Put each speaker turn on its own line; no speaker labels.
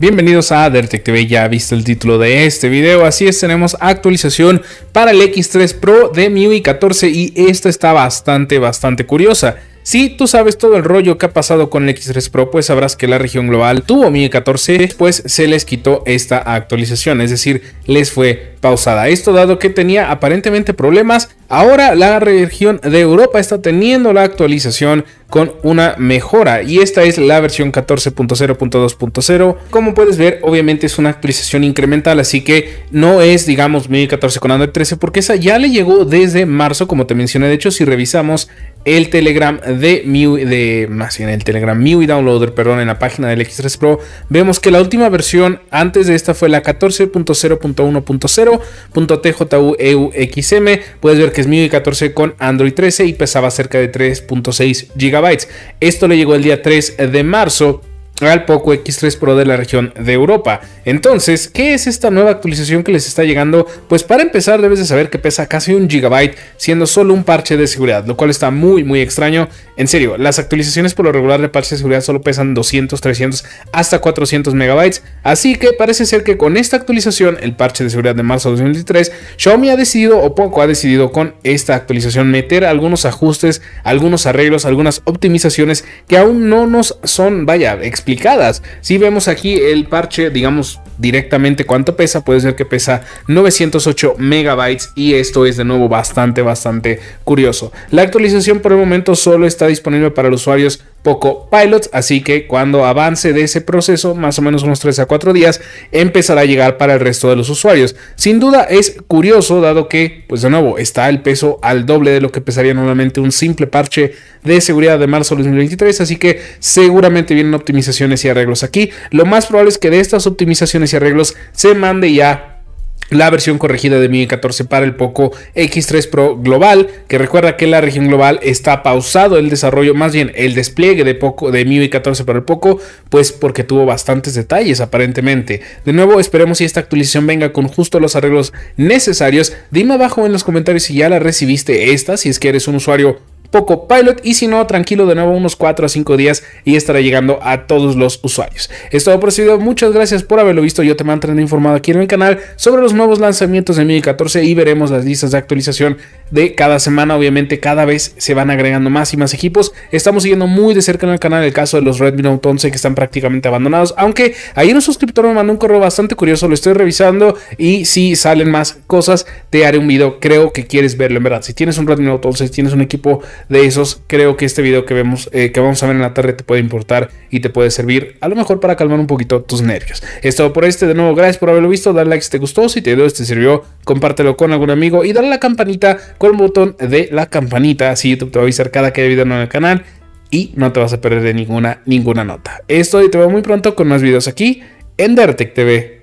Bienvenidos a Detective, ya viste el título de este video, así es, tenemos actualización para el X3 Pro de MIUI 14 y esta está bastante, bastante curiosa. Si tú sabes todo el rollo que ha pasado con el X3 Pro, pues sabrás que la región global tuvo MIUI 14, después se les quitó esta actualización, es decir, les fue pausada. Esto dado que tenía aparentemente problemas Ahora la región de Europa está teniendo la actualización con una mejora y esta es la versión 14.0.2.0. Como puedes ver, obviamente es una actualización incremental, así que no es digamos 2014 con Android 13 porque esa ya le llegó desde marzo, como te mencioné. De hecho, si revisamos el Telegram de MIUI, de más bien el Telegram y Downloader, perdón, en la página del X3 Pro, vemos que la última versión antes de esta fue la 14.0.1.0.TJUXM. E puedes ver que con Android 13 y pesaba cerca de 3.6 GB. Esto le llegó el día 3 de marzo al Poco X3 Pro de la región de Europa. Entonces, ¿qué es esta nueva actualización que les está llegando? Pues para empezar debes de saber que pesa casi un gigabyte siendo solo un parche de seguridad, lo cual está muy muy extraño. En serio, las actualizaciones por lo regular de parches de seguridad solo pesan 200, 300 hasta 400 megabytes, así que parece ser que con esta actualización, el parche de seguridad de marzo de 2023, Xiaomi ha decidido o poco ha decidido con esta actualización meter algunos ajustes, algunos arreglos, algunas optimizaciones que aún no nos son, vaya, si vemos aquí el parche, digamos directamente cuánto pesa, puede ser que pesa 908 megabytes y esto es de nuevo bastante, bastante curioso. La actualización por el momento solo está disponible para los usuarios poco pilots, así que cuando avance de ese proceso, más o menos unos 3 a 4 días, empezará a llegar para el resto de los usuarios. Sin duda es curioso, dado que, pues de nuevo, está el peso al doble de lo que pesaría normalmente un simple parche de seguridad de marzo de 2023, así que seguramente vienen optimizaciones y arreglos aquí. Lo más probable es que de estas optimizaciones y arreglos se mande ya la versión corregida de mi 14 para el Poco X3 Pro global, que recuerda que la región global está pausado el desarrollo, más bien el despliegue de Poco de 14 para el Poco, pues porque tuvo bastantes detalles aparentemente. De nuevo, esperemos si esta actualización venga con justo los arreglos necesarios. Dime abajo en los comentarios si ya la recibiste esta, si es que eres un usuario poco Pilot y si no, tranquilo de nuevo unos 4 a 5 días y estará llegando a todos los usuarios. esto ha por este muchas gracias por haberlo visto, yo te mantendré informado aquí en el canal sobre los nuevos lanzamientos de 2014 14 y veremos las listas de actualización de cada semana, obviamente cada vez se van agregando más y más equipos, estamos siguiendo muy de cerca en el canal el caso de los Redmi Note 11 que están prácticamente abandonados, aunque hay un suscriptor me mandó un correo bastante curioso, lo estoy revisando y si salen más cosas te haré un video, creo que quieres verlo en verdad, si tienes un Redmi Note 11, si tienes un equipo de esos, creo que este video que vemos, eh, que vamos a ver en la tarde te puede importar y te puede servir a lo mejor para calmar un poquito tus nervios. Es todo por este, de nuevo, gracias por haberlo visto, dale like si te gustó, si te dio, si te sirvió, compártelo con algún amigo y dale a la campanita con el botón de la campanita, así YouTube te va a avisar cada que hay video nuevo en el canal y no te vas a perder de ninguna, ninguna nota. Esto y te veo muy pronto con más videos aquí en Dartec TV.